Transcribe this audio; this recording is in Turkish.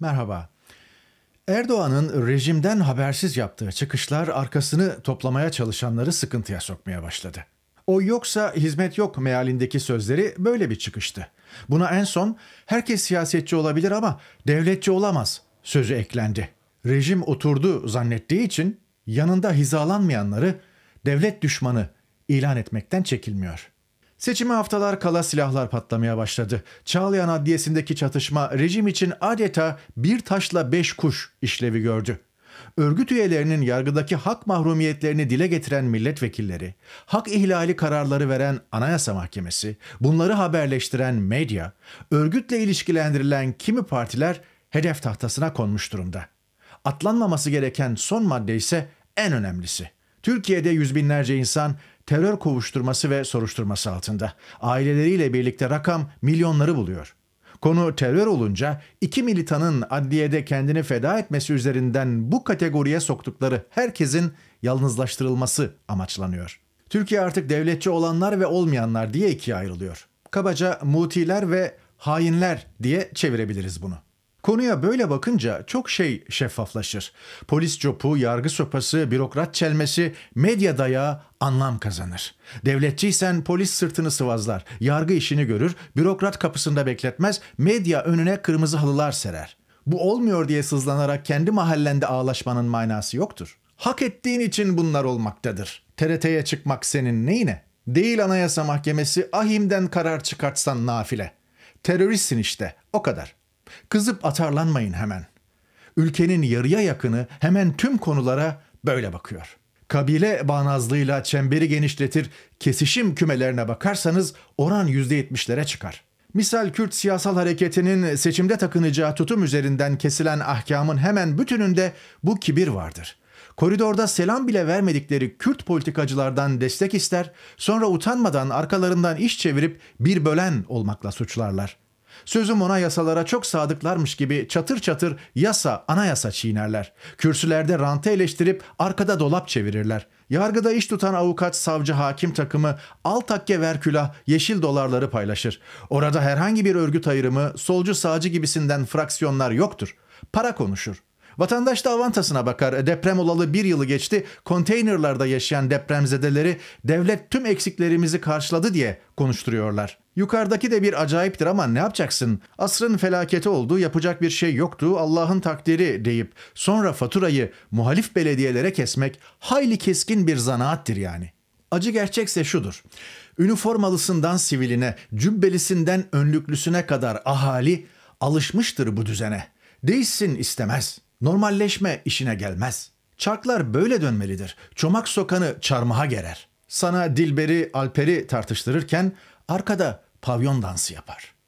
Merhaba. Erdoğan'ın rejimden habersiz yaptığı çıkışlar arkasını toplamaya çalışanları sıkıntıya sokmaya başladı. O yoksa hizmet yok mealindeki sözleri böyle bir çıkıştı. Buna en son herkes siyasetçi olabilir ama devletçi olamaz sözü eklendi. Rejim oturdu zannettiği için yanında hizalanmayanları devlet düşmanı ilan etmekten çekilmiyor. Seçime haftalar kala silahlar patlamaya başladı. Çağlayan Adliyesi'ndeki çatışma rejim için adeta bir taşla beş kuş işlevi gördü. Örgüt üyelerinin yargıdaki hak mahrumiyetlerini dile getiren milletvekilleri, hak ihlali kararları veren Anayasa Mahkemesi, bunları haberleştiren medya, örgütle ilişkilendirilen kimi partiler hedef tahtasına konmuş durumda. Atlanmaması gereken son madde ise en önemlisi. Türkiye'de yüz binlerce insan terör kovuşturması ve soruşturması altında. Aileleriyle birlikte rakam milyonları buluyor. Konu terör olunca iki militanın adliyede kendini feda etmesi üzerinden bu kategoriye soktukları herkesin yalnızlaştırılması amaçlanıyor. Türkiye artık devletçi olanlar ve olmayanlar diye ikiye ayrılıyor. Kabaca mutiler ve hainler diye çevirebiliriz bunu. Konuya böyle bakınca çok şey şeffaflaşır. Polis copu, yargı sopası, bürokrat çelmesi, medya dayağı anlam kazanır. Devletçiysen polis sırtını sıvazlar, yargı işini görür, bürokrat kapısında bekletmez, medya önüne kırmızı halılar serer. Bu olmuyor diye sızlanarak kendi mahallende ağlaşmanın manası yoktur. Hak ettiğin için bunlar olmaktadır. TRT'ye çıkmak senin neyine? Değil Anayasa Mahkemesi ahimden karar çıkartsan nafile. Teröristsin işte, o kadar. Kızıp atarlanmayın hemen. Ülkenin yarıya yakını hemen tüm konulara böyle bakıyor. Kabile bağnazlığıyla çemberi genişletir, kesişim kümelerine bakarsanız oran %70'lere çıkar. Misal Kürt siyasal hareketinin seçimde takınacağı tutum üzerinden kesilen ahkamın hemen bütününde bu kibir vardır. Koridorda selam bile vermedikleri Kürt politikacılardan destek ister, sonra utanmadan arkalarından iş çevirip bir bölen olmakla suçlarlar. Sözüm ona yasalara çok sadıklarmış gibi çatır çatır yasa, anayasa çiğnerler. Kürsülerde rantı eleştirip arkada dolap çevirirler. Yargıda iş tutan avukat, savcı, hakim takımı al takke ver külah yeşil dolarları paylaşır. Orada herhangi bir örgüt ayrımı, solcu sağcı gibisinden fraksiyonlar yoktur. Para konuşur. Vatandaş da avantasına bakar. Deprem olalı bir yılı geçti. Konteynerlarda yaşayan depremzedeleri devlet tüm eksiklerimizi karşıladı diye konuşturuyorlar. Yukarıdaki de bir acayiptir ama ne yapacaksın? Asrın felaketi oldu, yapacak bir şey yoktu, Allah'ın takdiri deyip sonra faturayı muhalif belediyelere kesmek hayli keskin bir zanaattir yani. Acı gerçekse şudur. Üniformalısından siviline, cübbelisinden önlüklüsüne kadar ahali alışmıştır bu düzene. Değişsin istemez.'' Normalleşme işine gelmez. Çarklar böyle dönmelidir. Çomak sokanı çarmıha gerer. Sana Dilber'i, Alper'i tartıştırırken arkada pavyon dansı yapar.''